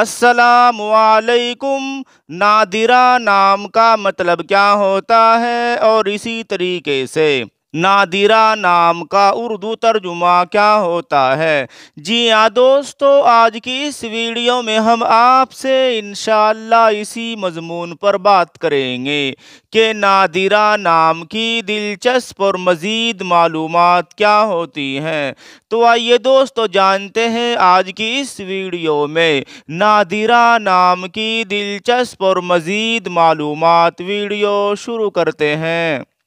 असलकुम नादिरा नाम का मतलब क्या होता है और इसी तरीके से नादिरा नाम का उर्दू तर्जुमा क्या होता है जी हाँ दोस्तों आज की इस वीडियो में हम आपसे इन इसी मजमून पर बात करेंगे कि नादिरा नाम की दिलचस्प और मज़ीद मालूम क्या होती हैं तो आइए दोस्तों जानते हैं आज की इस वीडियो में नादिरा नाम की दिलचस्प और मज़ीद मालूम वीडियो शुरू करते हैं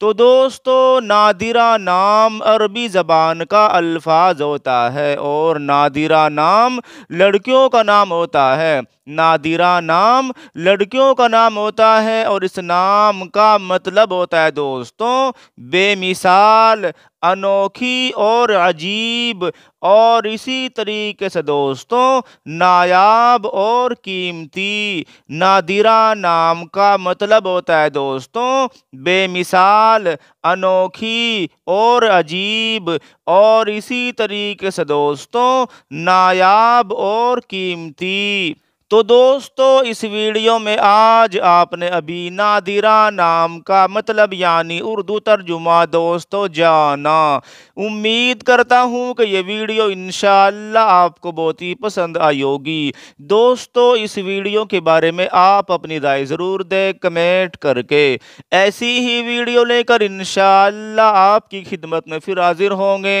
तो दोस्तों नादिरा नाम अरबी ज़बान का अल्फाज होता है और नादिरा नाम लड़कियों का नाम होता है नादिरा नाम लड़कियों का नाम होता है और इस नाम का मतलब होता है दोस्तों बेमिसाल अनोखी और अजीब और इसी तरीके से दोस्तों नायाब और कीमती नादिरा नाम का मतलब होता है दोस्तों बेमिसाल कमाल अनोखी और अजीब और इसी तरीके से दोस्तों नायाब और कीमती तो दोस्तों इस वीडियो में आज आपने अभी नादिरा नाम का मतलब यानी उर्दू तर्जुमा दोस्तों जाना उम्मीद करता हूँ कि ये वीडियो इन आपको बहुत ही पसंद आई होगी दोस्तों इस वीडियो के बारे में आप अपनी राय ज़रूर दें कमेंट करके ऐसी ही वीडियो लेकर इन आपकी खिदमत में फिर हाजिर होंगे